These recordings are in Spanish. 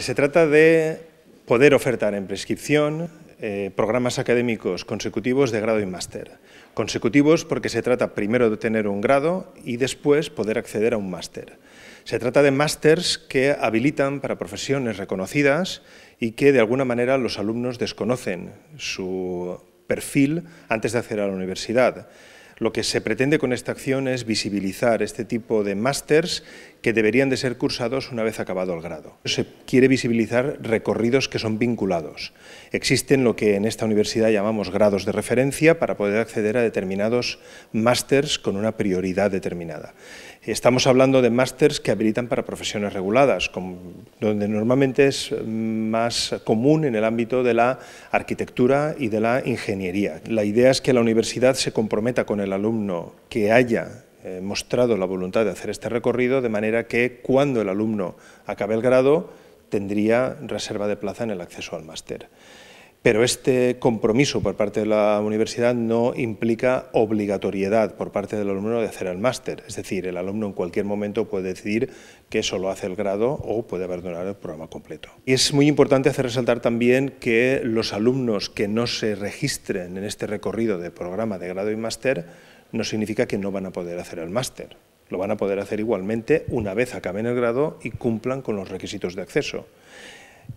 Se trata de poder ofertar en prescripción eh, programas académicos consecutivos de grado y máster. Consecutivos porque se trata primero de tener un grado y después poder acceder a un máster. Se trata de másters que habilitan para profesiones reconocidas y que de alguna manera los alumnos desconocen su perfil antes de acceder a la universidad. Lo que se pretende con esta acción es visibilizar este tipo de másters que deberían de ser cursados una vez acabado el grado. Se quiere visibilizar recorridos que son vinculados. Existen lo que en esta universidad llamamos grados de referencia para poder acceder a determinados másters con una prioridad determinada. Estamos hablando de másters que habilitan para profesiones reguladas, donde normalmente es más común en el ámbito de la arquitectura y de la ingeniería. La idea es que la universidad se comprometa con el alumno que haya eh, mostrado la voluntad de hacer este recorrido, de manera que cuando el alumno acabe el grado tendría reserva de plaza en el acceso al máster. Pero este compromiso por parte de la universidad no implica obligatoriedad por parte del alumno de hacer el máster. Es decir, el alumno en cualquier momento puede decidir que solo hace el grado o puede abandonar el programa completo. Y es muy importante hacer resaltar también que los alumnos que no se registren en este recorrido de programa de grado y máster no significa que no van a poder hacer el máster. Lo van a poder hacer igualmente una vez acaben el grado y cumplan con los requisitos de acceso.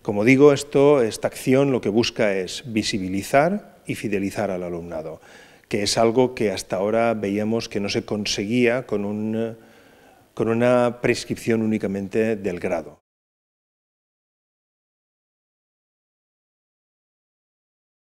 Como digo, esto, esta acción lo que busca es visibilizar y fidelizar al alumnado, que es algo que hasta ahora veíamos que no se conseguía con, un, con una prescripción únicamente del grado.